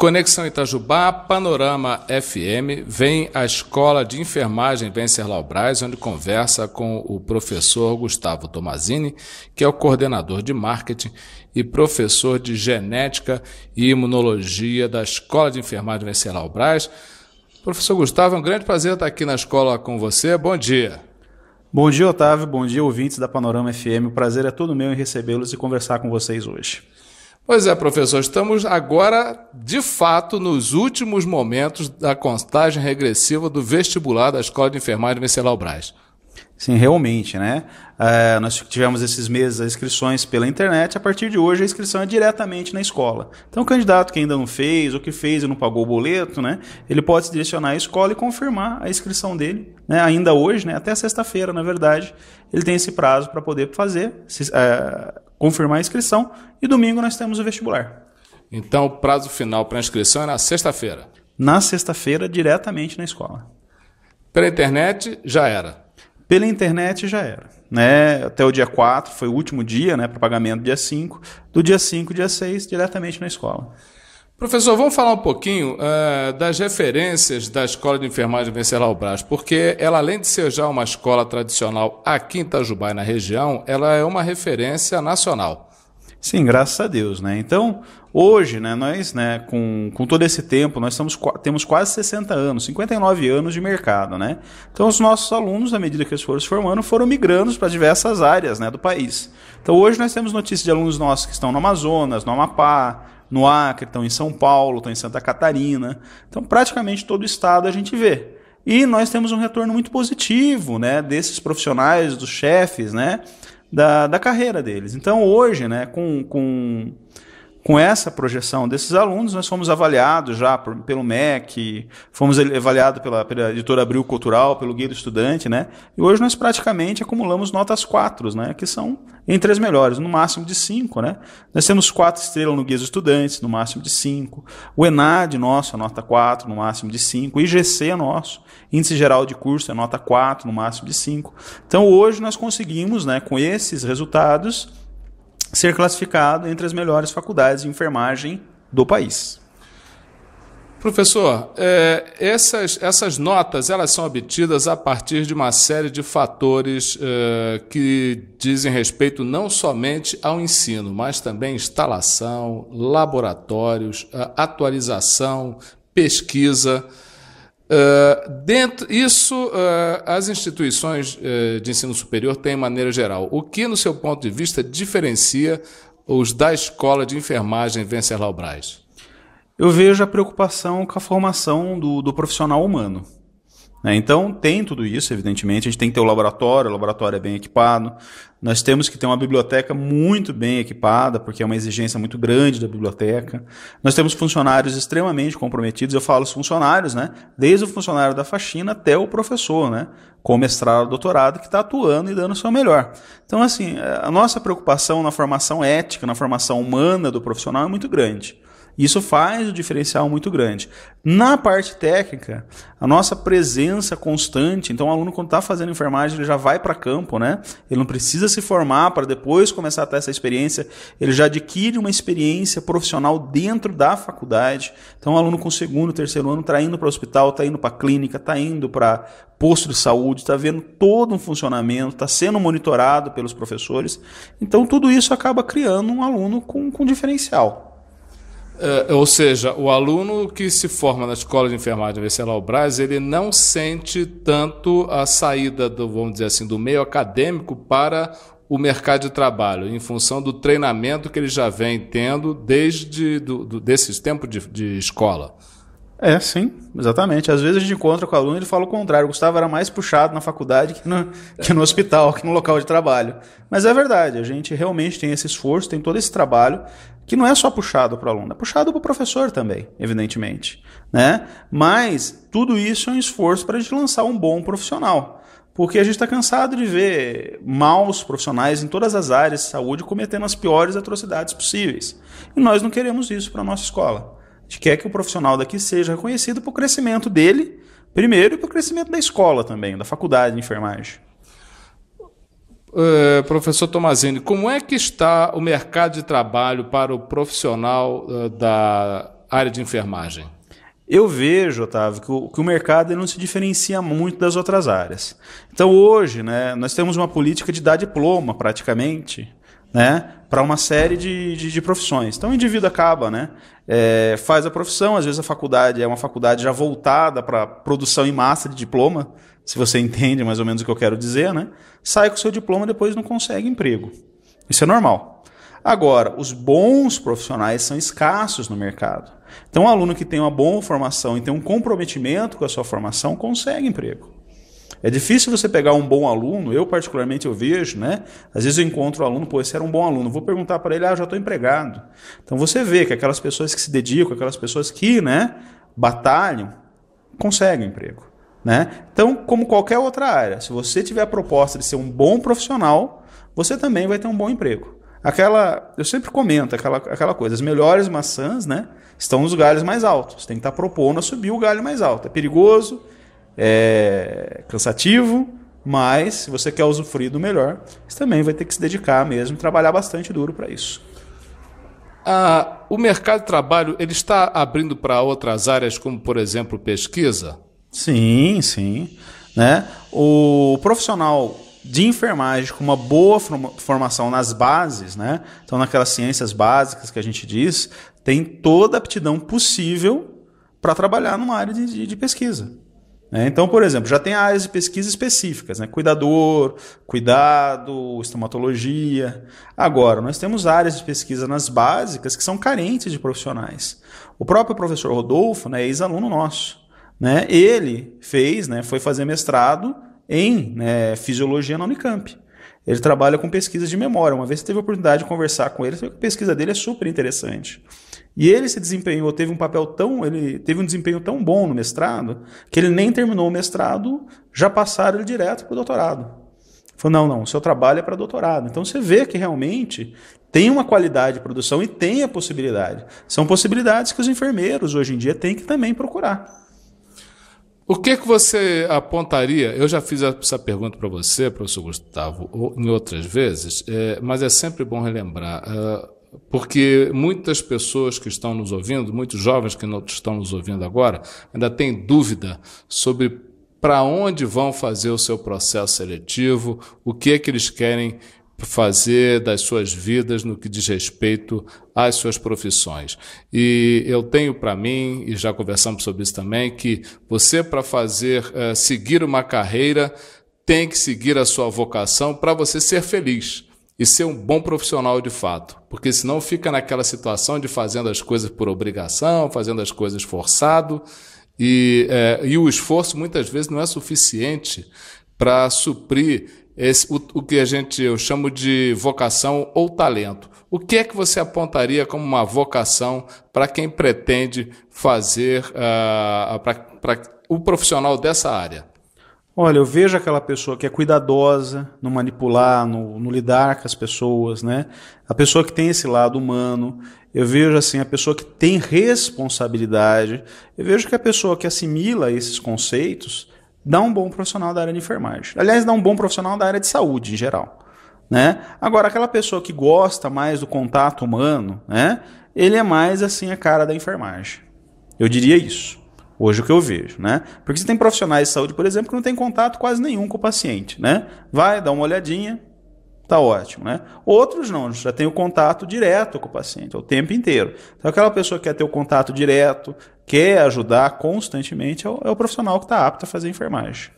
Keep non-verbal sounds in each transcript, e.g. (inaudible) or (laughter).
Conexão Itajubá, Panorama FM, vem a Escola de Enfermagem Venceslau Braz, onde conversa com o professor Gustavo Tomazini, que é o coordenador de marketing e professor de genética e imunologia da Escola de Enfermagem Venceslau Braz. Professor Gustavo, é um grande prazer estar aqui na escola com você. Bom dia. Bom dia, Otávio. Bom dia, ouvintes da Panorama FM. O prazer é todo meu em recebê-los e conversar com vocês hoje. Pois é, professor, estamos agora, de fato, nos últimos momentos da contagem regressiva do vestibular da Escola de Enfermagem Venceslau Braz. Sim, realmente, né? É, nós tivemos esses meses as inscrições pela internet, a partir de hoje a inscrição é diretamente na escola. Então, o candidato que ainda não fez, ou que fez e não pagou o boleto, né? Ele pode se direcionar à escola e confirmar a inscrição dele, né? Ainda hoje, né? Até sexta-feira, na verdade, ele tem esse prazo para poder fazer, se, é, confirmar a inscrição, e domingo nós temos o vestibular. Então, o prazo final para inscrição é na sexta-feira? Na sexta-feira, diretamente na escola. Pela internet, já era. Pela internet já era. Né? Até o dia 4, foi o último dia né, para pagamento, dia 5. Do dia 5, dia 6, diretamente na escola. Professor, vamos falar um pouquinho uh, das referências da Escola de Enfermagem Venceslau Braz, porque ela, além de ser já uma escola tradicional aqui em Itajubá e na região, ela é uma referência nacional. Sim, graças a Deus, né? Então, hoje, né, nós, né, com, com todo esse tempo, nós estamos, temos quase 60 anos, 59 anos de mercado, né? Então, os nossos alunos, à medida que eles foram se formando, foram migrando para diversas áreas, né, do país. Então, hoje nós temos notícias de alunos nossos que estão no Amazonas, no Amapá, no Acre, estão em São Paulo, estão em Santa Catarina. Então, praticamente todo o estado a gente vê. E nós temos um retorno muito positivo, né, desses profissionais, dos chefes, né? da, da carreira deles. Então hoje, né, com, com com essa projeção desses alunos, nós fomos avaliados já por, pelo MEC, fomos avaliados pela, pela, editora Abril Cultural, pelo Guia do Estudante, né? E hoje nós praticamente acumulamos notas 4, né? Que são entre as melhores, no máximo de 5, né? Nós temos 4 estrelas no Guia dos Estudantes, no máximo de 5. O ENAD nosso é nota 4, no máximo de 5. O IGC é nosso, Índice Geral de Curso é nota 4, no máximo de 5. Então hoje nós conseguimos, né, com esses resultados, ser classificado entre as melhores faculdades de enfermagem do país. Professor, é, essas, essas notas elas são obtidas a partir de uma série de fatores é, que dizem respeito não somente ao ensino, mas também instalação, laboratórios, atualização, pesquisa. Eh, dentro isso, uh, as instituições uh, de ensino superior têm maneira geral. O que, no seu ponto de vista, diferencia os da escola de enfermagem Venceslau Braz? Eu vejo a preocupação com a formação do, do profissional humano. Né? Então, tem tudo isso, evidentemente. A gente tem que ter o laboratório, o laboratório é bem equipado. Nós temos que ter uma biblioteca muito bem equipada, porque é uma exigência muito grande da biblioteca. Nós temos funcionários extremamente comprometidos. Eu falo os funcionários, né? Desde o funcionário da faxina até o professor, né? Com mestrado, doutorado, que está atuando e dando o seu melhor. Então, assim, a nossa preocupação na formação ética, na formação humana do profissional é muito grande. Isso faz o um diferencial muito grande. Na parte técnica, a nossa presença constante, então o aluno quando está fazendo enfermagem, ele já vai para campo, né? Ele não precisa se formar para depois começar a ter essa experiência, ele já adquire uma experiência profissional dentro da faculdade. Então o aluno com segundo, terceiro ano está indo para o hospital, está indo para a clínica, está indo para posto de saúde, está vendo todo um funcionamento, está sendo monitorado pelos professores. Então tudo isso acaba criando um aluno com, com diferencial. É, ou seja, o aluno que se forma na escola de enfermagem Venceslau Braz, ele não sente tanto a saída do, vamos dizer assim, do meio acadêmico para o mercado de trabalho, em função do treinamento que ele já vem tendo desde do, do desses tempos de, de escola. É, sim, exatamente. Às vezes a gente encontra com o aluno e ele fala o contrário. O Gustavo era mais puxado na faculdade que no, (laughs) que no hospital, que no local de trabalho. Mas é verdade, a gente realmente tem esse esforço, tem todo esse trabalho, que não é só puxado para o aluno, é puxado para o professor também, evidentemente. Né? Mas tudo isso é um esforço para a gente lançar um bom profissional. Porque a gente está cansado de ver maus profissionais em todas as áreas de saúde cometendo as piores atrocidades possíveis. E nós não queremos isso para a nossa escola gente quer é que o profissional daqui seja reconhecido para o crescimento dele, primeiro, e para o crescimento da escola também, da faculdade de enfermagem. É, professor Tomazini, como é que está o mercado de trabalho para o profissional uh, da área de enfermagem? Eu vejo, Otávio, que o, que o mercado não se diferencia muito das outras áreas. Então, hoje, né, nós temos uma política de dar diploma, praticamente, né, para uma série de, de, de, profissões. Então, o indivíduo acaba né, é, faz a profissão. Às vezes a faculdade é uma faculdade já voltada para produção em massa de diploma, se você (laughs) entende mais ou menos o que eu quero dizer, né? Sai com seu diploma e depois não consegue emprego. Isso é normal. Agora, os bons profissionais são escassos no mercado. Então, um aluno que tem uma boa formação e tem um comprometimento com a sua formação consegue emprego. É difícil você pegar um bom aluno, eu particularmente eu vejo, né? Às vezes eu encontro o um aluno, pô, esse era um bom aluno, vou perguntar para ele, ah, já estou empregado. Então você vê que aquelas pessoas que se dedicam, aquelas pessoas que, né, batalham, conseguem emprego, né? Então, como qualquer outra área, se você tiver a proposta de ser um bom profissional, você também vai ter um bom emprego. Aquela, eu sempre comento aquela, aquela coisa, as melhores maçãs, né, estão nos galhos mais altos. Você tem que estar tá propondo a subir o galho mais alto. É perigoso, é cansativo, mas se você quer usufruir do melhor, você também vai ter que se dedicar mesmo trabalhar bastante duro para isso. Ah, o mercado de trabalho ele está abrindo para outras áreas, como por exemplo pesquisa? Sim, sim. Né? O profissional de enfermagem com uma boa formação nas bases, né? então naquelas ciências básicas que a gente diz, tem toda a aptidão possível para trabalhar numa área de, de, de pesquisa. Né? Então, por exemplo, já tem áreas de pesquisa específicas, né? cuidador, cuidado, estomatologia. Agora, nós temos áreas de pesquisa nas básicas que são carentes de profissionais. O próprio professor Rodolfo né, ex-aluno nosso. Né? Ele fez, né, foi fazer mestrado em né, fisiologia na Unicamp. Ele trabalha com pesquisas de memória. Uma vez você teve a oportunidade de conversar com ele, você vê que a pesquisa dele é super interessante. E ele se desempenhou, teve um papel tão, ele teve um desempenho tão bom no mestrado, que ele nem terminou o mestrado, já passaram ele direto para o doutorado. Falou, não, não, seu trabalho é para doutorado. Então você vê que realmente tem uma qualidade de produção e tem a possibilidade. São possibilidades que os enfermeiros hoje em dia têm que também procurar. O que, que você apontaria? Eu já fiz essa pergunta para você, professor Gustavo, em outras vezes, é, mas é sempre bom relembrar, é, porque muitas pessoas que estão nos ouvindo, muitos jovens que não estão nos ouvindo agora, ainda têm dúvida sobre para onde vão fazer o seu processo seletivo, o que é que eles querem fazer das suas vidas no que diz respeito às suas profissões. E eu tenho para mim, e já conversamos sobre isso também, que você para fazer, uh, seguir uma carreira, tem que seguir a sua vocação para você ser feliz e ser um bom profissional de fato, porque senão fica naquela situação de fazendo as coisas por obrigação, fazendo as coisas forçado, e, eh, e o esforço muitas vezes não é suficiente para suprir esse, o, o que a gente eu chamo de vocação ou talento. O que é que você apontaria como uma vocação para quem pretende fazer uh, para o profissional dessa área? Olha, eu vejo aquela pessoa que é cuidadosa no manipular, no, no, lidar com as pessoas, né? A pessoa que tem esse lado humano. Eu vejo assim a pessoa que tem responsabilidade. Eu vejo que a pessoa que assimila esses conceitos, dá um bom profissional da área de enfermagem. Aliás, dá um bom profissional da área de saúde em geral. Né? Agora, aquela pessoa que gosta mais do contato humano, né? Ele é mais assim a cara da enfermagem. Eu diria isso. Hoje o que eu vejo, né? Porque você tem profissionais de saúde, por exemplo, que não tem contato quase nenhum com o paciente, né? Vai, dá uma olhadinha, Tá ótimo, né? Outros não, já tem o contato direto com o paciente, é o tempo inteiro. Então, aquela pessoa que quer ter o contato direto, quer ajudar constantemente, é o, é o profissional que está apto a fazer enfermagem.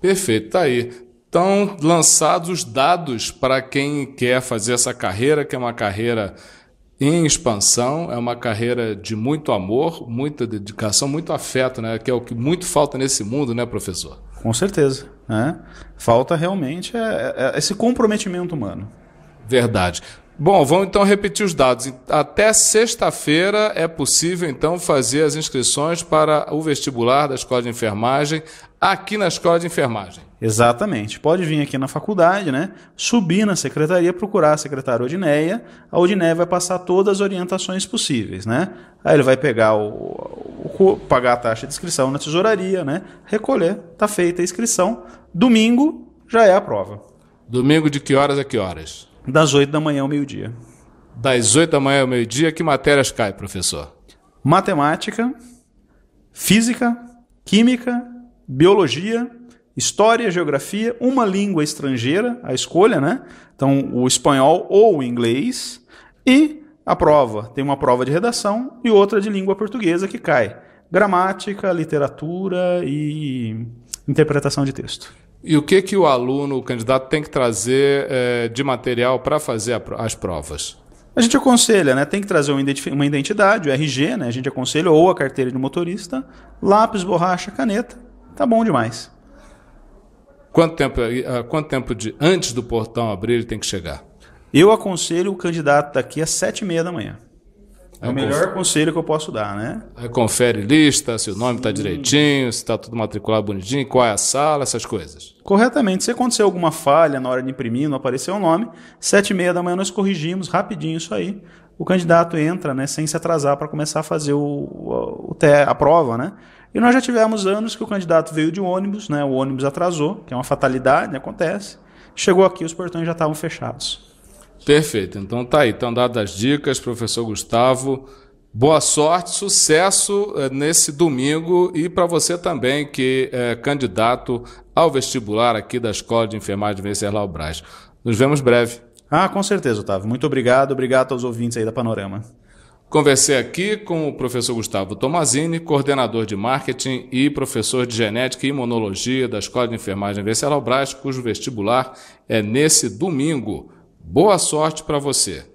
Perfeito, tá aí. Estão lançados os dados para quem quer fazer essa carreira, que é uma carreira em expansão, é uma carreira de muito amor, muita dedicação, muito afeto, né? Que é o que muito falta nesse mundo, né, professor? Com certeza. Né? Falta realmente é, é, é esse comprometimento humano. Verdade. Bom, vamos então repetir os dados. Até sexta-feira é possível então fazer as inscrições para o vestibular da Escola de Enfermagem aqui na Escola de Enfermagem. Exatamente. Pode vir aqui na faculdade, né? Subir na secretaria, procurar a secretária Odineia. A Odineia vai passar todas as orientações possíveis, né? Aí ele vai pegar o, o pagar a taxa de inscrição na tesouraria, né? Recolher, tá feita a inscrição. Domingo já é a prova. Domingo de que horas a que horas? Das 8 da manhã ao meio-dia. Das 8 da manhã ao meio-dia, que matérias cai, professor? Matemática, física, química, biologia, história, geografia, uma língua estrangeira, a escolha, né? Então, o espanhol ou o inglês, e a prova. Tem uma prova de redação e outra de língua portuguesa que cai. Gramática, literatura e interpretação de texto. E o que, que o aluno, o candidato, tem que trazer é, de material para fazer as provas? A gente aconselha, né? Tem que trazer uma identidade, o RG, né? A gente aconselha, ou a carteira de motorista, lápis, borracha, caneta. Tá bom demais. Quanto tempo, eh, eh, quanto tempo de antes do portão abrir ele tem que chegar? Eu aconselho o candidato daqui às sete e meia da manhã. É o melhor conf... conselho que eu posso dar, né? Aí confere lista, se o nome está direitinho, se está tudo matriculado bonitinho, qual é a sala, essas coisas. Corretamente. Se acontecer alguma falha na hora de imprimir, não apareceu o um nome, sete e meia da manhã nós corrigimos rapidinho isso aí. O candidato entra, né, sem se atrasar para começar a fazer o, o, o a prova, né? E nós já tivemos anos que o candidato veio de ônibus, né? O ônibus atrasou, que é uma fatalidade, né, acontece. Chegou aqui, os portões já estavam fechados. Perfeito. Então tá aí, estão dadas as dicas, professor Gustavo. Boa sorte, sucesso eh, nesse domingo e para você também que é candidato ao vestibular aqui da Escola de Enfermagem Venceslau Braz. Nos vemos breve. Ah, com certeza, Otávio. Muito obrigado, obrigado aos ouvintes aí da Panorama. Conversei aqui com o professor Gustavo Tomazini, coordenador de marketing e professor de genética e imunologia da Escola de Enfermagem Venceslau Braz, cujo vestibular é nesse domingo. Boa sorte para você!